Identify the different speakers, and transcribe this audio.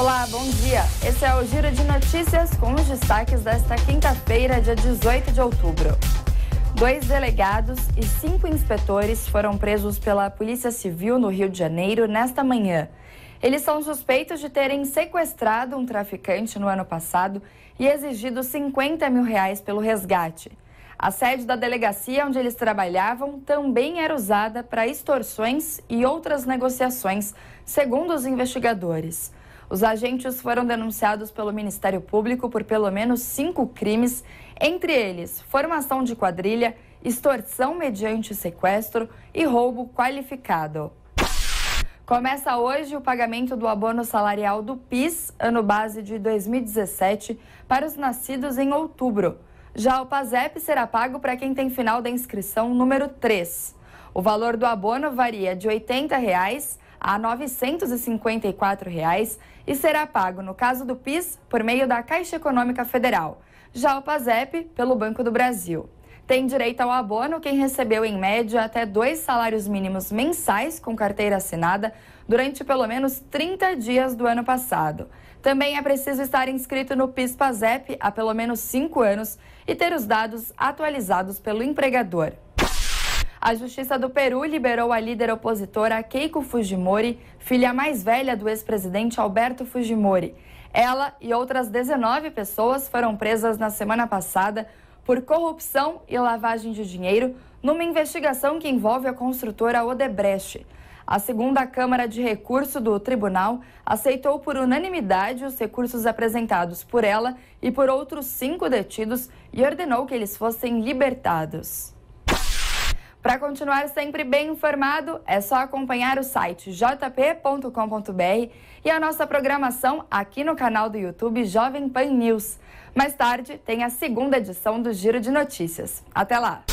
Speaker 1: Olá, bom dia. Esse é o Giro de Notícias com os destaques desta quinta-feira, dia 18 de outubro. Dois delegados e cinco inspetores foram presos pela Polícia Civil no Rio de Janeiro nesta manhã. Eles são suspeitos de terem sequestrado um traficante no ano passado e exigido 50 mil reais pelo resgate. A sede da delegacia onde eles trabalhavam também era usada para extorsões e outras negociações, segundo os investigadores. Os agentes foram denunciados pelo Ministério Público por pelo menos cinco crimes, entre eles formação de quadrilha, extorsão mediante sequestro e roubo qualificado. Começa hoje o pagamento do abono salarial do PIS, ano base de 2017, para os nascidos em outubro. Já o PASEP será pago para quem tem final da inscrição número 3. O valor do abono varia de R$ 80 reais a R$ 954 reais, e será pago, no caso do PIS, por meio da Caixa Econômica Federal, já o PASEP, pelo Banco do Brasil. Tem direito ao abono quem recebeu, em média, até dois salários mínimos mensais com carteira assinada durante pelo menos 30 dias do ano passado. Também é preciso estar inscrito no PIS-PASEP há pelo menos 5 anos e ter os dados atualizados pelo empregador. A Justiça do Peru liberou a líder opositora Keiko Fujimori, filha mais velha do ex-presidente Alberto Fujimori. Ela e outras 19 pessoas foram presas na semana passada por corrupção e lavagem de dinheiro numa investigação que envolve a construtora Odebrecht. A segunda Câmara de Recurso do Tribunal aceitou por unanimidade os recursos apresentados por ela e por outros cinco detidos e ordenou que eles fossem libertados. Para continuar sempre bem informado, é só acompanhar o site jp.com.br e a nossa programação aqui no canal do YouTube Jovem Pan News. Mais tarde tem a segunda edição do Giro de Notícias. Até lá!